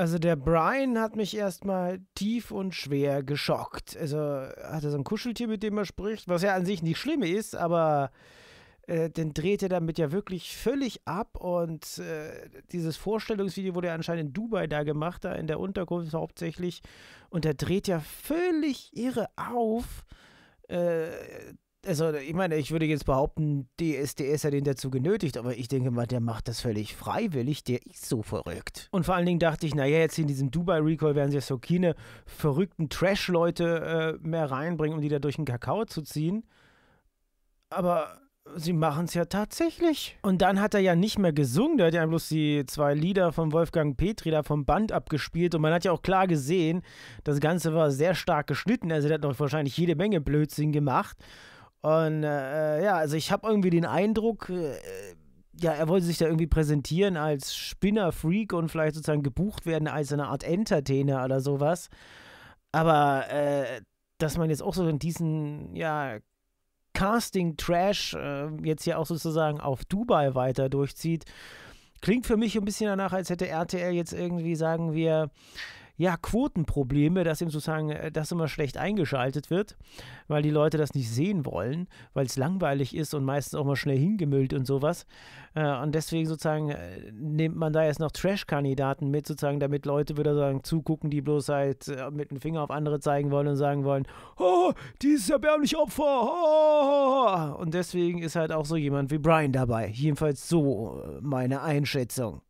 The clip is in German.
Also der Brian hat mich erstmal tief und schwer geschockt. Also hat er so ein Kuscheltier, mit dem er spricht, was ja an sich nicht schlimm ist, aber äh, den dreht er damit ja wirklich völlig ab. Und äh, dieses Vorstellungsvideo wurde ja anscheinend in Dubai da gemacht, da in der Unterkunft hauptsächlich. Und er dreht ja völlig irre auf. Äh, also ich meine, ich würde jetzt behaupten, DSDS hat ihn dazu genötigt, aber ich denke mal, der macht das völlig freiwillig, der ist so verrückt. Und vor allen Dingen dachte ich, naja, jetzt in diesem Dubai-Recall werden sie ja so keine verrückten Trash-Leute äh, mehr reinbringen, um die da durch den Kakao zu ziehen. Aber sie machen es ja tatsächlich. Und dann hat er ja nicht mehr gesungen, der hat ja bloß die zwei Lieder von Wolfgang Petri da vom Band abgespielt und man hat ja auch klar gesehen, das Ganze war sehr stark geschnitten, also der hat noch wahrscheinlich jede Menge Blödsinn gemacht. Und äh, ja, also ich habe irgendwie den Eindruck, äh, ja, er wollte sich da irgendwie präsentieren als Spinner-Freak und vielleicht sozusagen gebucht werden als eine Art Entertainer oder sowas. Aber äh, dass man jetzt auch so in diesen, ja, Casting-Trash äh, jetzt hier auch sozusagen auf Dubai weiter durchzieht, klingt für mich ein bisschen danach, als hätte RTL jetzt irgendwie, sagen wir, ja, Quotenprobleme, dass eben sozusagen äh, das immer schlecht eingeschaltet wird, weil die Leute das nicht sehen wollen, weil es langweilig ist und meistens auch mal schnell hingemüllt und sowas. Äh, und deswegen sozusagen äh, nimmt man da jetzt noch Trash-Kandidaten mit, sozusagen, damit Leute wieder sagen, zugucken, die bloß halt mit dem Finger auf andere zeigen wollen und sagen wollen, oh, dieses erbärmliche Opfer, oh, oh, oh, oh! Und deswegen ist halt auch so jemand wie Brian dabei. Jedenfalls so meine Einschätzung.